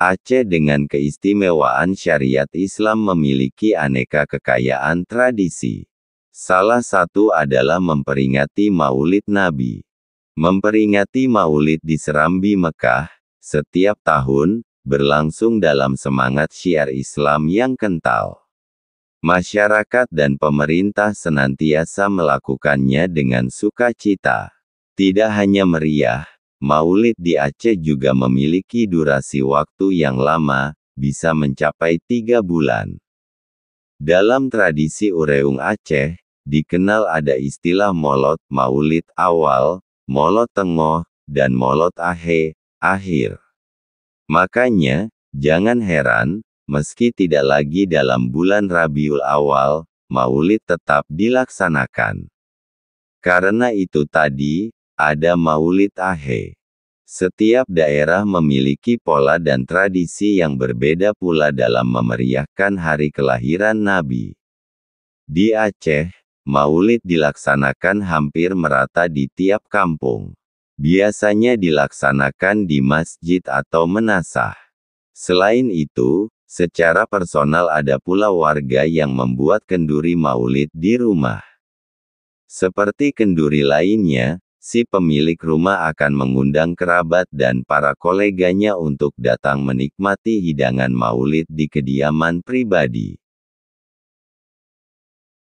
Aceh dengan keistimewaan syariat Islam memiliki aneka kekayaan tradisi. Salah satu adalah memperingati Maulid Nabi. Memperingati Maulid di Serambi Mekah, setiap tahun, berlangsung dalam semangat syiar Islam yang kental. Masyarakat dan pemerintah senantiasa melakukannya dengan sukacita. Tidak hanya meriah, Maulid di Aceh juga memiliki durasi waktu yang lama, bisa mencapai tiga bulan. Dalam tradisi Ureung Aceh, dikenal ada istilah molot maulid awal, molot tengoh, dan molot ahe, akhir. Makanya, jangan heran, meski tidak lagi dalam bulan Rabiul Awal, maulid tetap dilaksanakan. Karena itu tadi, ada Maulid Ahe. Setiap daerah memiliki pola dan tradisi yang berbeda pula dalam memeriahkan hari kelahiran Nabi. Di Aceh, Maulid dilaksanakan hampir merata di tiap kampung. Biasanya dilaksanakan di masjid atau menasah. Selain itu, secara personal ada pula warga yang membuat kenduri maulid di rumah. Seperti kenduri lainnya, si pemilik rumah akan mengundang kerabat dan para koleganya untuk datang menikmati hidangan maulid di kediaman pribadi.